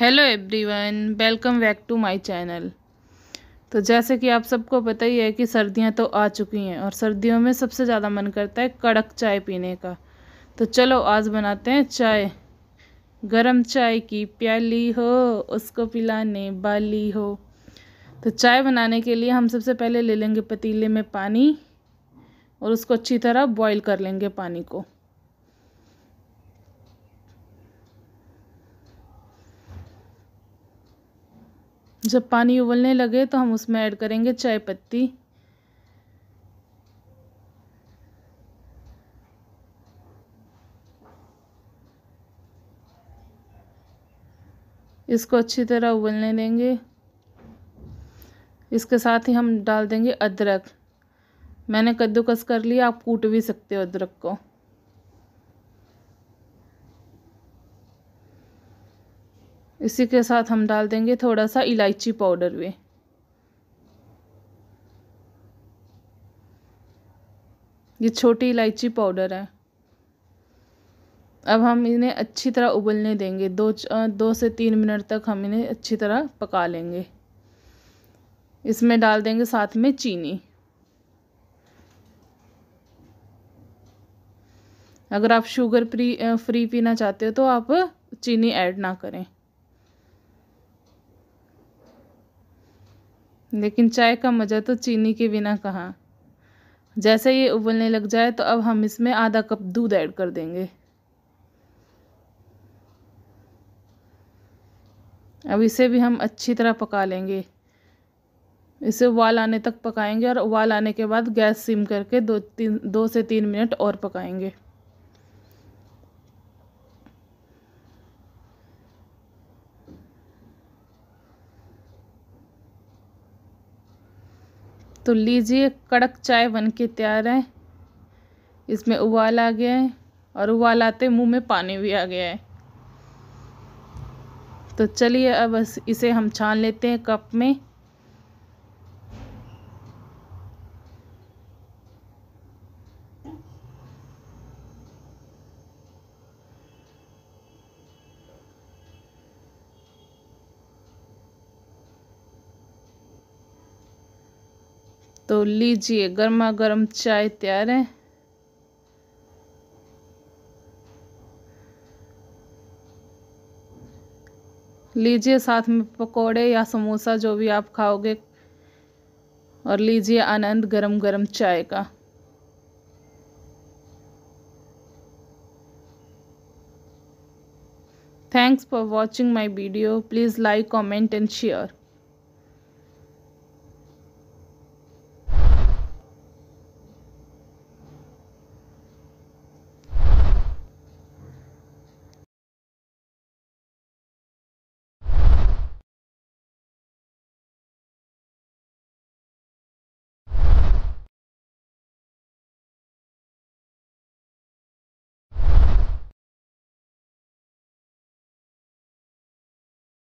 hello everyone welcome back to my channel तो जैसे कि आप सबको पता ही है कि सर्दियां तो आ चुकी हैं और सर्दियों में सबसे ज़्यादा मन करता है कड़क चाय पीने का तो चलो आज बनाते हैं चाय गरम चाय की प्याली हो उसको पिलाने बाली हो तो चाय बनाने के लिए हम सबसे पहले ले लेंगे पतीले में पानी और उसको अच्छी तरह बॉईल कर लेंगे पानी को जब पानी उबलने लगे तो हम उसमें ऐड करेंगे चाय पत्ती इसको अच्छी तरह उबलने देंगे इसके साथ ही हम डाल देंगे अदरक मैंने कद्दूकस कर लिया आप कूट भी सकते हो अदरक को इसी के साथ हम डाल देंगे थोड़ा सा इलायची पाउडर भी ये छोटी इलायची पाउडर है अब हम इन्हें अच्छी तरह उबलने देंगे दो दो से तीन मिनट तक हम इन्हें अच्छी तरह पका लेंगे इसमें डाल देंगे साथ में चीनी अगर आप शुगर फ्री फ्री पीना चाहते हो तो आप चीनी ऐड ना करें लेकिन चाय का मज़ा तो चीनी के बिना कहाँ जैसे ये उबलने लग जाए तो अब हम इसमें आधा कप दूध ऐड कर देंगे अब इसे भी हम अच्छी तरह पका लेंगे इसे उबाल आने तक पकाएंगे और उबाल आने के बाद गैस सिम करके दो तीन दो से तीन मिनट और पकाएंगे तो लीजिए कड़क चाय बन के तैयार है इसमें उबाल आ गया है और उबाल आते मुंह में पानी भी आ गया है तो चलिए अब इसे हम छान लेते हैं कप में तो लीजिए गर्मा गर्म चाय तैयार है लीजिए साथ में पकोड़े या समोसा जो भी आप खाओगे और लीजिए आनंद गरम गरम चाय का thanks for watching my video please like comment and share